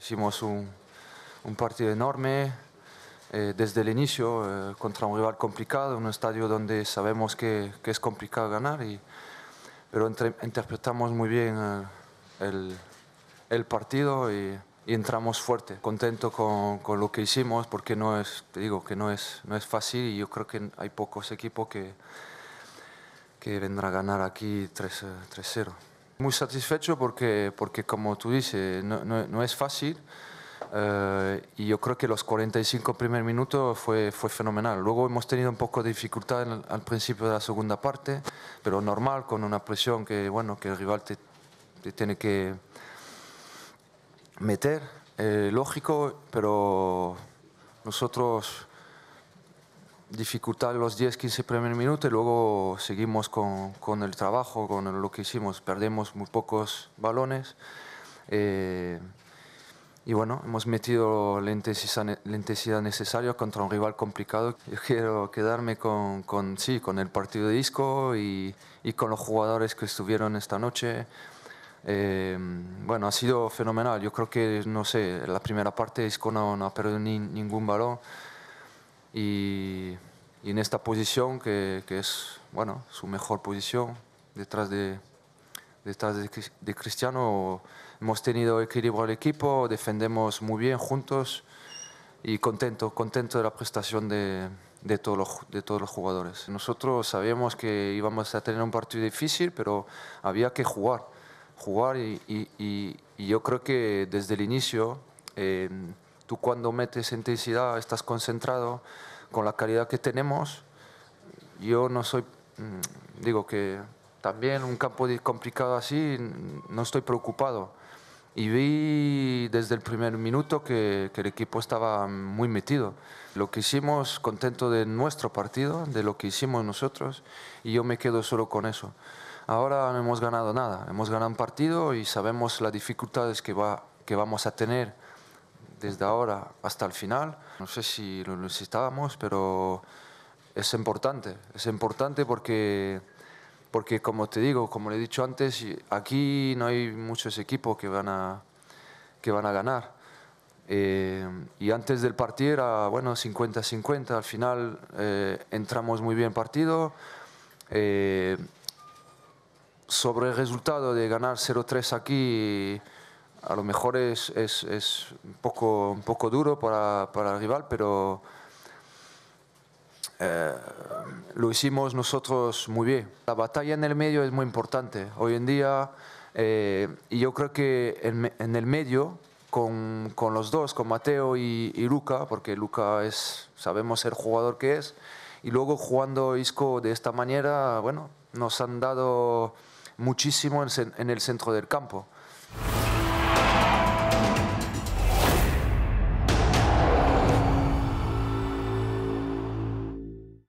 Hicimos un, un partido enorme eh, desde el inicio eh, contra un rival complicado, un estadio donde sabemos que, es complicado ganar, y, pero interpretamos muy bien eh, el, partido y, entramos fuerte. Contento con, lo que hicimos porque no es, te digo que no es, no es fácil y yo creo que hay pocos equipos que, que vendrán a ganar aquí 3-0. Muy satisfecho porque, porque como tú dices, no, no, es fácil. Eh, y yo creo que los 45 primeros minutos fue, fue fenomenal. Luego hemos tenido un poco de dificultad al principio de la segunda parte, pero normal, con una presión que, bueno, que el rival te, tiene que meter. Eh, lógico, pero nosotros dificultad los 10, 15 primeros minutos y luego seguimos con, con, el trabajo, con lo que hicimos. Perdemos muy pocos balones. Eh, y bueno, hemos metido la intensidad, necesaria contra un rival complicado. Yo quiero quedarme con, con sí, con el partido de disco y, y, con los jugadores que estuvieron esta noche. Eh, bueno, ha sido fenomenal. Yo creo que, no sé, la primera parte disco no, no ha perdido ningún balón. Y, en esta posición, que, que, es bueno, su mejor posición, detrás de, de, Cristiano, hemos tenido equilibrio al equipo, defendemos muy bien juntos y contento, contento de la prestación de, de, todos los, de todos los jugadores. Nosotros sabíamos que íbamos a tener un partido difícil, pero había que jugar, jugar y, y, yo creo que desde el inicio eh, Tú cuando metes intensidad estás concentrado con la calidad que tenemos. Yo no soy, mm, digo que también un campo complicado así, mm, no estoy preocupado. Y vi desde el primer minuto que, el equipo estaba muy metido. Lo que hicimos, contento de nuestro partido, de lo que hicimos nosotros, y yo me quedo solo con eso. Ahora no hemos ganado nada, hemos ganado un partido y sabemos las dificultades que, va, que vamos a tener desde ahora hasta el final. No sé si lo necesitábamos, pero es importante. Es importante porque, porque como te digo, como le he dicho antes, aquí no hay muchos equipos que van a, que van a ganar. Eh, y antes del partido era bueno 50-50, al final eh, entramos muy bien partido. Eh, sobre el resultado de ganar 0-3 aquí a lo mejor es, un, poco, duro para, el rival, pero eh, lo hicimos nosotros muy bien. La batalla en el medio es muy importante. Hoy en día, eh, y yo creo que en, el medio, con, los dos, con Mateo y, Luca, porque Luca es, sabemos el jugador que es, y luego jugando Isco de esta manera, bueno, nos han dado muchísimo en el centro del campo.